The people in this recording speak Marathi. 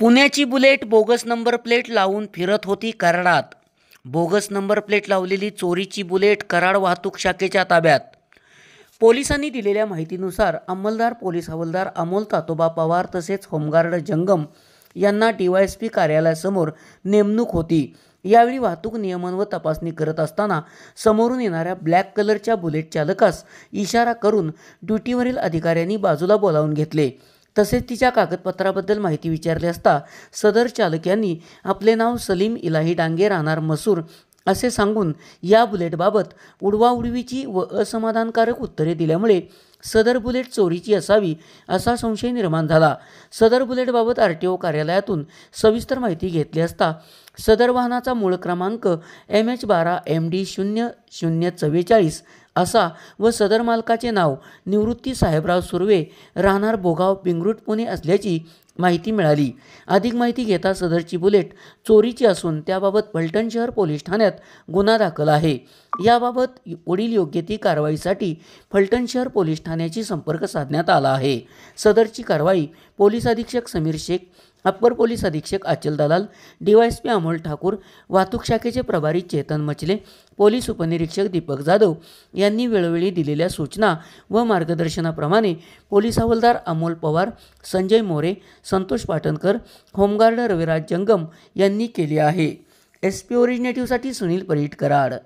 पुण्याची बुलेट बोगस नंबर प्लेट लावून फिरत होती कराडात बोगस नंबर प्लेट लावलेली चोरीची बुलेट कराड वाहतूक शाखेच्या ताब्यात पोलिसांनी दिलेल्या माहितीनुसार अंमलदार पोलीस हवालदार अमोल तातोबा पवार तसेच होमगार्ड जंगम यांना डी वाय एस पी कार्यालयासमोर नेमणूक होती यावेळी वाहतूक नियमन व तपासणी करत असताना समोरून येणाऱ्या ब्लॅक कलरच्या बुलेट चालकास इशारा करून ड्युटीवरील अधिकाऱ्यांनी बाजूला बोलावून घेतले तसेच तिच्या कागदपत्राबद्दल माहिती विचारली असता सदर चालक यांनी आपले नाव सलीम इलाही डांगे राहणार मसूर असे सांगून या बुलेटबाबत उडवाउडवीची व असमाधानकारक उत्तरे दिल्यामुळे सदर बुलेट चोरीची असावी असा संशय निर्माण झाला सदर बुलेटबाबत आर टी ओ कार्यालयातून सविस्तर माहिती घेतली असता सदर वाहनाचा मूळ क्रमांक एम एच बारा एम डी शून्य शून्य चव्वेचाळीस असा व सदर मालकाचे नाव निवृत्ती साहेबराव सुर्वे राहणार बोगाव पिंगरुट पुणे असल्याची माहिती मिळाली अधिक माहिती घेता सदरची बुलेट चोरीची असून त्याबाबत पलटण शहर पोलीस ठाण्यात गुन्हा दाखल आहे याबाबत पुढील योग्य ती कारवाईसाठी फलटण शहर पोलीस ठाणे ठाण्याशी संपर्क साधण्यात आला आहे सदरची कारवाई पोलीस अधीक्षक समीर शेख अप्पर पोलीस अधीक्षक अचल दलाल डीवायएसपी अमोल ठाकूर वाहतूक शाखेचे प्रभारी चेतन मचले पोलीस उपनिरीक्षक दीपक जाधव यांनी वेळोवेळी दिलेल्या सूचना व मार्गदर्शनाप्रमाणे पोलीस हवालदार अमोल पवार संजय मोरे संतोष पाटणकर होमगार्ड रविराज जंगम यांनी केली आहे एस पी ओरिजिनेटिव्हसाठी सुनील परीट कराड